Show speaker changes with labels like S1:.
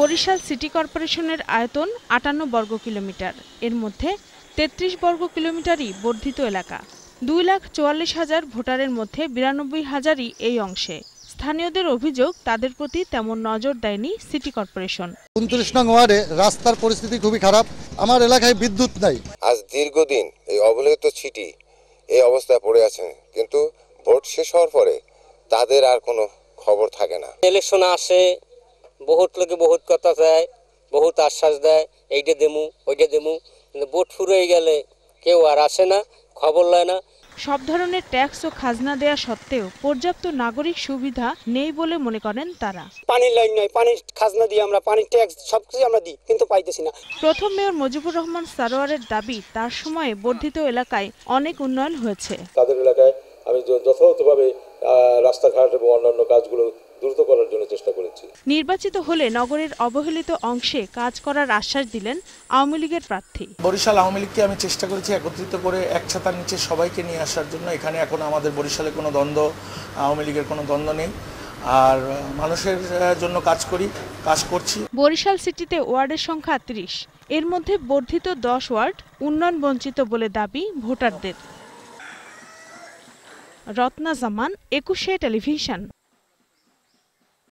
S1: Barishal city কর্পোরেশনের আয়তন আটান্ন বর্গ কিলোমিটার এর মধ্যে তেত্রিশ বর্গ কিলোমিটারই বর্ধিত এলাকা দুই লাখ চুয়াল্লিশ হাজার ভোটারের মধ্যে বিরানব্বই হাজারই এই অংশে স্থানীয়দের অভিযোগ তাদের প্রতি তেমন নজর দেয়নি সিটি কর্পোরেশন
S2: উনত্রিশ নং ওয়ার্ডে রাস্তার পরিস্থিতি খুবই খারাপ আমার এলাকায় বিদ্যুৎ নাই আজ দীর্ঘদিন এই অবলিত সিটি এই অবস্থায় পড়ে আছে কিন্তু ভোট শেষ হওয়ার পরে তাদের আর কোনো খবর থাকে না
S1: ইলেকশন আসে বহুত লোকে বহুত কথা চায় বহুত আশ্বাস দেয় এইটা দেমু ওইটা দেমু কিন্তু বোট ফুরে গেলে কেউ আর আসে না খবর লয় না সব ধরনের ট্যাক্স ও খাজনা দেয়া সত্ত্বেও পর্যাপ্ত নাগরিক সুবিধা নেই বলে মনে করেন তারা পানির লাইন নয় পানির খাজনা দিয়ে আমরা পানির ট্যাক্স সবকিছু আমরা দিই কিন্তু পাইতেছি না প্রথম মেয়র মুজিবুর রহমান সারোয়ারের দাবি তার সময়ে বর্ধিত এলাকায় অনেক উন্নয়ন হয়েছে
S2: তাদের এলাকায় আমি যথাযথভাবে রাস্তাঘাট এবং অন্যান্য কাজগুলো দ্রুত করার জন্য চেষ্টা করেছি
S1: নির্বাচিত হলে নগরের অবহেলিত অংশে কাজ করার আশ্বাস দিলেন আওয়ামী লীগের প্রার্থী
S2: বরিশাল আওয়ামী লীগকে আমি চেষ্টা করেছি একত্রিত করে এক ছাতার নিচে সবাইকে নিয়ে আসার জন্য এখানে এখন আমাদের বরিশালে কোনো দ্বন্দ্ব আওয়ামী লীগের কোনো দ্বন্দ্ব নেই আর মানুষের জন্য কাজ করি কাজ করছি
S1: বরিশাল সিটিতে ওয়ার্ডের সংখ্যা ত্রিশ এর মধ্যে বর্ধিত দশ ওয়ার্ড উন্নয়ন বঞ্চিত বলে দাবি ভোটারদের রত্না জামান একুশে টেলিভিশন